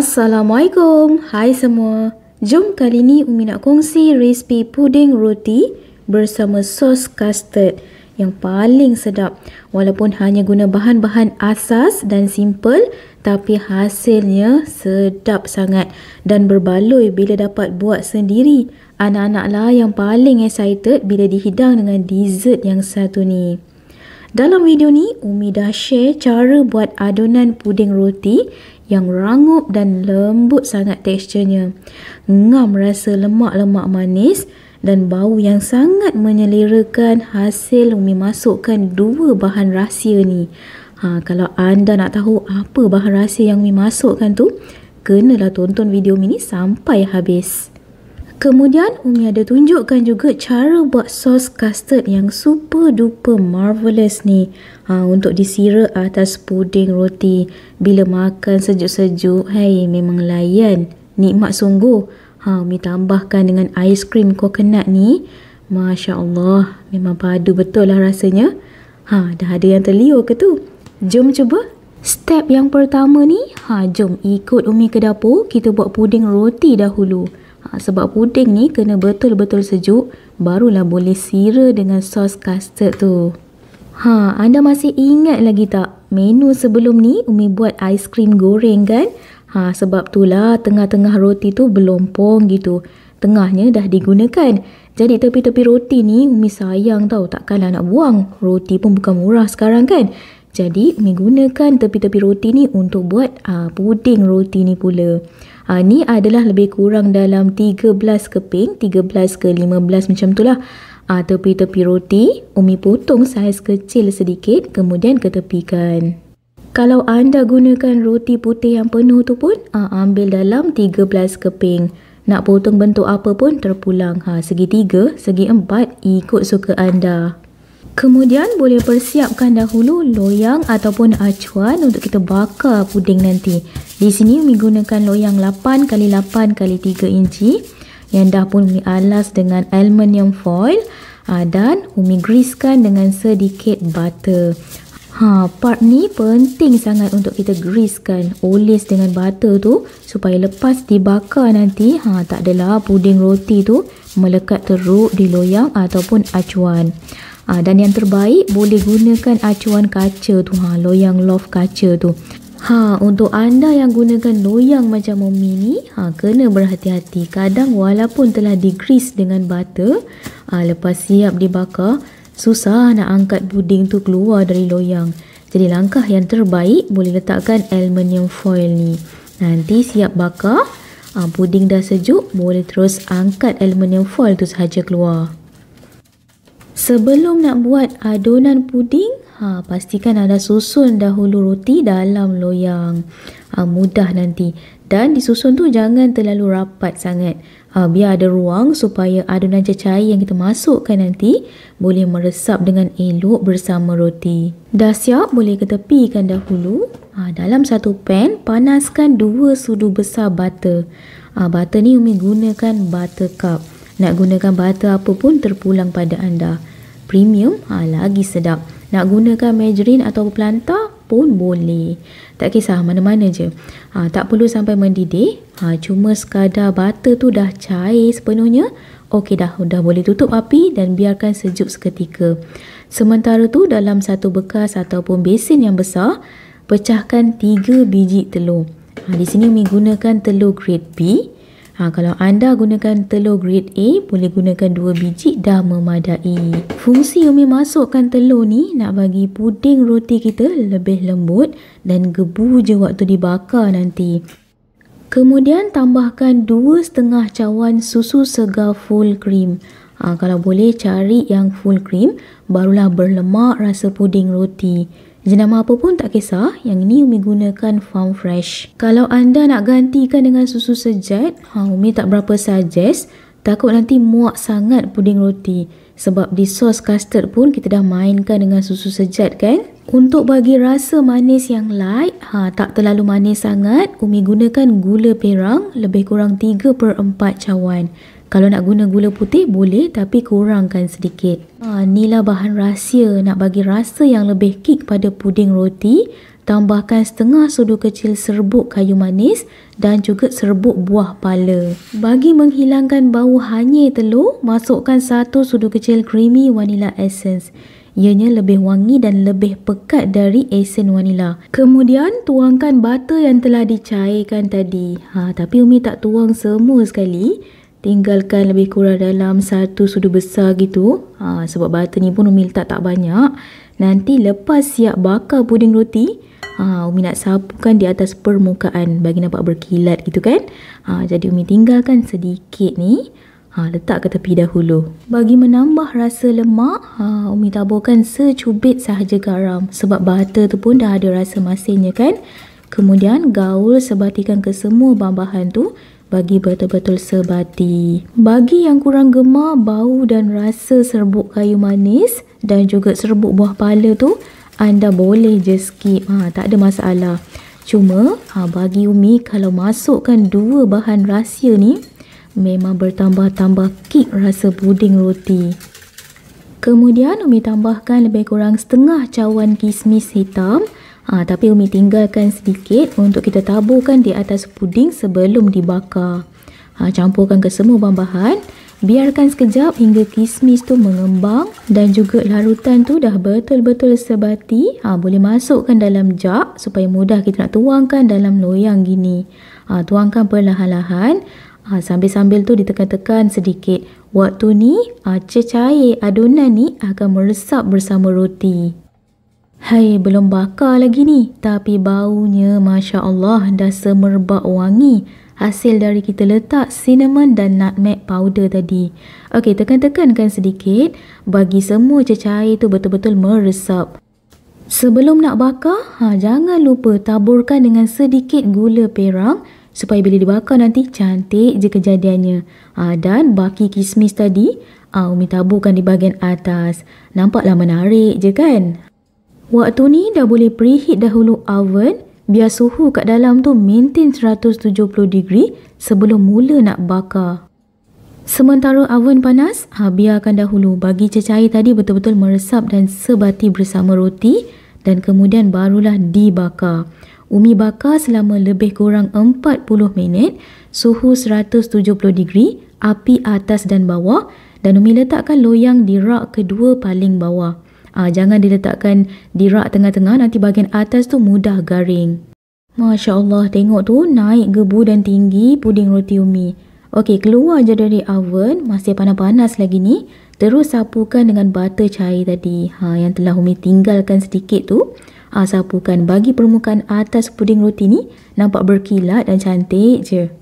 Assalamualaikum. Hai semua. Jom kali ni Umi nak kongsi resipi puding roti bersama sos custard yang paling sedap. Walaupun hanya guna bahan-bahan asas dan simple, tapi hasilnya sedap sangat dan berbaloi bila dapat buat sendiri. Anak-anaklah yang paling excited bila dihidang dengan dessert yang satu ni. Dalam video ni, Umi dah share cara buat adunan puding roti yang rangup dan lembut sangat teksturnya. Ngam rasa lemak-lemak manis dan bau yang sangat menyelerakan hasil Umi masukkan dua bahan rahsia ni. Ha, kalau anda nak tahu apa bahan rahsia yang Umi masukkan tu, kenalah tonton video mini sampai habis. Kemudian Umi ada tunjukkan juga cara buat sos custard yang super duper marvelous ni. Ha, untuk disira atas puding roti. Bila makan sejuk-sejuk, hey, memang layan. Nikmat sungguh. Ha, Umi tambahkan dengan ais krim coconut ni. Masya Allah, memang padu betul lah rasanya. Ha, dah ada yang terliur ke tu? Jom cuba. Step yang pertama ni, ha, jom ikut Umi ke dapur. Kita buat puding roti dahulu ha, sebab puding ni kena betul-betul sejuk barulah boleh sira dengan sos custard tu Ha, anda masih ingat lagi tak menu sebelum ni Umi buat aiskrim goreng kan? Ha, sebab itulah tengah-tengah roti tu berlompong gitu. Tengahnya dah digunakan. Jadi tepi-tepi roti ni Umi sayang tau takkanlah nak buang. Roti pun bukan murah sekarang kan? Jadi Umi gunakan tepi-tepi roti ni untuk buat uh, puding roti ni pula. Ha, ni adalah lebih kurang dalam 13 keping, 13 ke 15 macam tu lah. Ha, tepi-tepi roti, Umi potong saiz kecil sedikit kemudian ketepikan. Kalau anda gunakan roti putih yang penuh tu pun, ha, ambil dalam 13 keping. Nak potong bentuk apa pun terpulang. Ha, segi 3, segi empat, ikut suka anda. Kemudian boleh persiapkan dahulu loyang ataupun acuan untuk kita bakar puding nanti. Di sini Umi gunakan loyang 8 kali 8 kali 3 inci yang dah pun Umi alas dengan aluminium foil ah, dan Umi greasekan dengan sedikit butter. Ha, part ni penting sangat untuk kita greasekan. Oles dengan butter tu supaya lepas dibakar nanti ha, tak adalah puding roti tu melekat teruk di loyang ataupun acuan. Ha, dan yang terbaik boleh gunakan acuan kaca tu ha, loyang loft kaca tu Ha, untuk anda yang gunakan loyang macam mommy ni, ha, kena berhati-hati. Kadang walaupun telah digris dengan butter, ha, lepas siap dibakar, susah nak angkat puding tu keluar dari loyang. Jadi langkah yang terbaik boleh letakkan aluminium foil ni. Nanti siap bakar, ha, puding dah sejuk, boleh terus angkat aluminium foil tu sahaja keluar. Sebelum nak buat adunan puding, Ha, pastikan anda susun dahulu roti dalam loyang. Ha, mudah nanti. Dan disusun tu jangan terlalu rapat sangat. Ha, biar ada ruang supaya adunan cecair yang kita masukkan nanti boleh meresap dengan elok bersama roti. Dah siap boleh ketepikan dahulu. Ha, dalam satu pan, panaskan dua sudu besar butter. Ha, butter ni Umi gunakan butter cup. Nak gunakan butter apa pun terpulang pada anda. Premium ha, lagi sedap. Nak gunakan margarine atau pelanta pun boleh. Tak kisah mana-mana je. Ha, tak perlu sampai mendidih. Ha, cuma sekadar butter tu dah cair sepenuhnya. Okey dah, dah boleh tutup api dan biarkan sejuk seketika. Sementara tu dalam satu bekas ataupun besin yang besar, pecahkan 3 biji telur. Ha, di sini Umi gunakan telur grade B. Ha, kalau anda gunakan telur grade A, boleh gunakan dua biji dah memadai. Fungsi Umi masukkan telur ni nak bagi puding roti kita lebih lembut dan gebu je waktu dibakar nanti. Kemudian tambahkan dua setengah cawan susu segar full cream. Ha, kalau boleh cari yang full cream, barulah berlemak rasa puding roti. Jenama apa pun tak kisah, yang ini Umi gunakan Farm Fresh. Kalau anda nak gantikan dengan susu sejat, ha, Umi tak berapa suggest. Takut nanti muak sangat puding roti. Sebab di sos custard pun kita dah mainkan dengan susu sejat kan? Untuk bagi rasa manis yang light, ha, tak terlalu manis sangat, Umi gunakan gula perang lebih kurang 3 per 4 cawan. Kalau nak guna gula putih boleh tapi kurangkan sedikit. Ha, inilah bahan rahsia nak bagi rasa yang lebih kick pada puding roti. Tambahkan setengah sudu kecil serbuk kayu manis dan juga serbuk buah pala. Bagi menghilangkan bau hanyir telur, masukkan satu sudu kecil creamy vanilla essence. Ianya lebih wangi dan lebih pekat dari esen vanila. Kemudian tuangkan butter yang telah dicairkan tadi. Ha, tapi Umi tak tuang semua sekali tinggalkan lebih kurang dalam satu sudu besar gitu ha, sebab butter ni pun Umi letak tak banyak nanti lepas siap bakar puding roti ha, Umi nak sapukan di atas permukaan bagi nampak berkilat gitu kan ha, jadi Umi tinggalkan sedikit ni ha, letak ke tepi dahulu bagi menambah rasa lemak ha, Umi taburkan secubit sahaja garam sebab butter tu pun dah ada rasa masinnya kan kemudian gaul sebatikan ke semua bahan-bahan tu bagi betul-betul sebati. Bagi yang kurang gemar bau dan rasa serbuk kayu manis dan juga serbuk buah pala tu, anda boleh je skip. Ha, tak ada masalah. Cuma ha, bagi Umi kalau masukkan dua bahan rahsia ni, memang bertambah-tambah kick rasa puding roti. Kemudian Umi tambahkan lebih kurang setengah cawan kismis hitam. Ha, tapi Umi tinggalkan sedikit untuk kita taburkan di atas puding sebelum dibakar. Ha, campurkan ke semua bahan-bahan. Biarkan sekejap hingga kismis tu mengembang dan juga larutan tu dah betul-betul sebati. Ha, boleh masukkan dalam jak supaya mudah kita nak tuangkan dalam loyang gini. Ha, tuangkan perlahan-lahan. Ha, sambil-sambil tu ditekan-tekan sedikit. Waktu ni, ha, cecair adunan ni akan meresap bersama roti. Hai, belum bakar lagi ni. Tapi baunya, Masya Allah, dah semerbak wangi. Hasil dari kita letak cinnamon dan nutmeg powder tadi. Okey, tekan-tekankan sedikit bagi semua cecair tu betul-betul meresap. Sebelum nak bakar, ha, jangan lupa taburkan dengan sedikit gula perang supaya bila dibakar nanti cantik je kejadiannya. Ha, dan baki kismis tadi, ha, Umi taburkan di bahagian atas. Nampaklah menarik je kan? Waktu ni dah boleh preheat dahulu oven biar suhu kat dalam tu maintain 170 degree sebelum mula nak bakar. Sementara oven panas, ha, biarkan dahulu bagi cecair tadi betul-betul meresap dan sebati bersama roti dan kemudian barulah dibakar. Umi bakar selama lebih kurang 40 minit, suhu 170 degree, api atas dan bawah dan Umi letakkan loyang di rak kedua paling bawah ha, jangan diletakkan di rak tengah-tengah nanti bahagian atas tu mudah garing. Masya Allah tengok tu naik gebu dan tinggi puding roti umi. Okey keluar je dari oven masih panas-panas lagi ni. Terus sapukan dengan butter cair tadi ha, yang telah Umi tinggalkan sedikit tu. Ha, sapukan bagi permukaan atas puding roti ni nampak berkilat dan cantik je.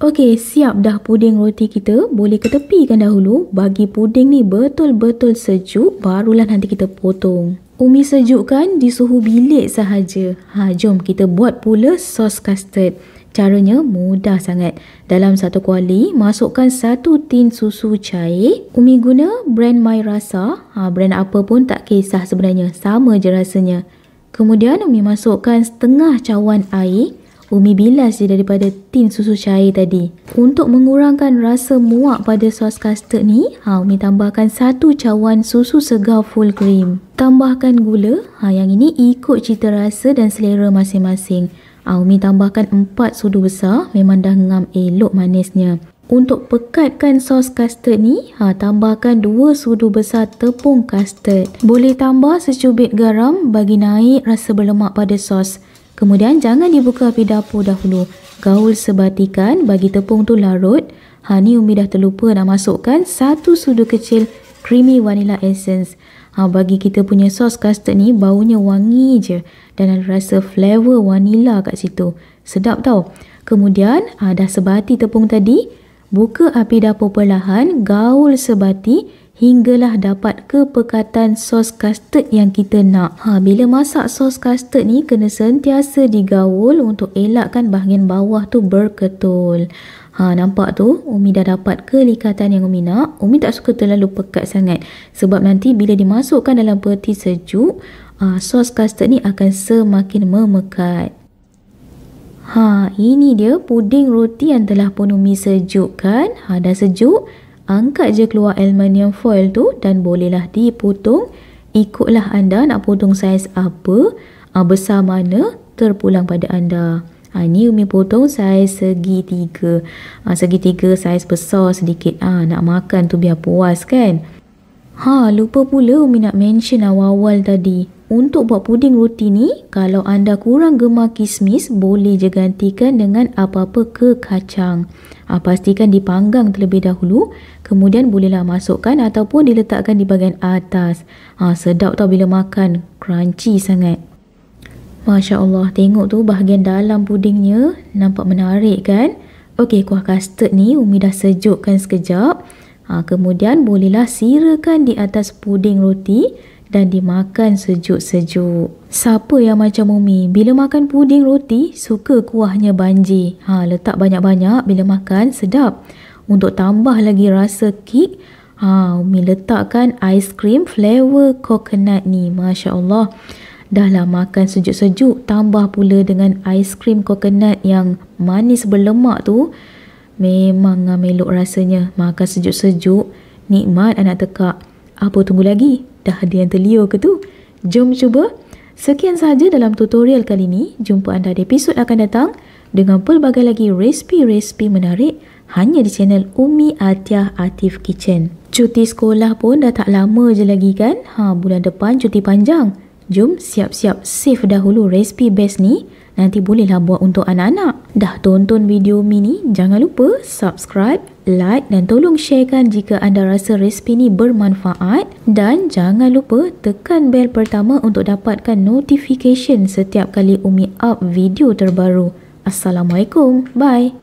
Okey, siap dah puding roti kita. Boleh ketepikan dahulu. Bagi puding ni betul-betul sejuk, barulah nanti kita potong. Umi sejukkan di suhu bilik sahaja. Ha, jom kita buat pula sos custard. Caranya mudah sangat. Dalam satu kuali, masukkan satu tin susu cair. Umi guna brand My Rasa. Ha, brand apa pun tak kisah sebenarnya. Sama je rasanya. Kemudian Umi masukkan setengah cawan air. Umi bilas je daripada tin susu cair tadi. Untuk mengurangkan rasa muak pada sos custard ni, ha, Umi tambahkan satu cawan susu segar full cream. Tambahkan gula, ha, yang ini ikut cita rasa dan selera masing-masing. Ha, Umi tambahkan empat sudu besar, memang dah ngam elok manisnya. Untuk pekatkan sos custard ni, ha, tambahkan 2 sudu besar tepung custard. Boleh tambah secubit garam bagi naik rasa berlemak pada sos. Kemudian jangan dibuka api dapur dahulu. Gaul sebatikan bagi tepung tu larut. Hani Umi dah terlupa nak masukkan satu sudu kecil creamy vanilla essence. Ha, bagi kita punya sos custard ni baunya wangi je dan ada rasa flavor vanilla kat situ. Sedap tau. Kemudian ha, dah sebati tepung tadi, buka api dapur perlahan, gaul sebati hinggalah dapat kepekatan sos custard yang kita nak. Ha, bila masak sos custard ni kena sentiasa digaul untuk elakkan bahagian bawah tu berketul. Ha, nampak tu Umi dah dapat kelikatan yang Umi nak. Umi tak suka terlalu pekat sangat sebab nanti bila dimasukkan dalam peti sejuk, ha, sos custard ni akan semakin memekat. Ha, ini dia puding roti yang telah pun Umi sejukkan. Ha, dah sejuk angkat je keluar aluminium foil tu dan bolehlah dipotong ikutlah anda nak potong saiz apa uh, besar mana terpulang pada anda Ha, ni Umi potong saiz segi tiga ha, ah, Segi tiga saiz besar sedikit ha, Nak makan tu biar puas kan Ha lupa pula Umi nak mention awal-awal tadi Untuk buat puding roti ni Kalau anda kurang gemar kismis Boleh je gantikan dengan apa-apa ke kacang ha, pastikan dipanggang terlebih dahulu kemudian bolehlah masukkan ataupun diletakkan di bahagian atas ha, sedap tau bila makan crunchy sangat Masya Allah tengok tu bahagian dalam pudingnya nampak menarik kan Okey kuah custard ni Umi dah sejukkan sekejap ha, kemudian bolehlah sirakan di atas puding roti dan dimakan sejuk-sejuk. Siapa yang macam Mumi? Bila makan puding roti, suka kuahnya banji. Ha, letak banyak-banyak bila makan, sedap. Untuk tambah lagi rasa kek, ha, Umi letakkan ais krim flavor coconut ni. Masya Allah. Dahlah makan sejuk-sejuk, tambah pula dengan ais krim coconut yang manis berlemak tu. Memang melok rasanya. Makan sejuk-sejuk, nikmat anak tekak. Apa tunggu lagi? dah ada yang terliur ke tu? Jom cuba. Sekian sahaja dalam tutorial kali ini. Jumpa anda di episod akan datang dengan pelbagai lagi resipi-resipi menarik hanya di channel Umi Atiah Atif Kitchen. Cuti sekolah pun dah tak lama je lagi kan? Ha, bulan depan cuti panjang. Jom siap-siap save dahulu resipi best ni. Nanti bolehlah buat untuk anak-anak. Dah tonton video mini? Jangan lupa subscribe, like dan tolong sharekan jika anda rasa resipi ni bermanfaat. Dan jangan lupa tekan bell pertama untuk dapatkan notification setiap kali Umi up video terbaru. Assalamualaikum. Bye.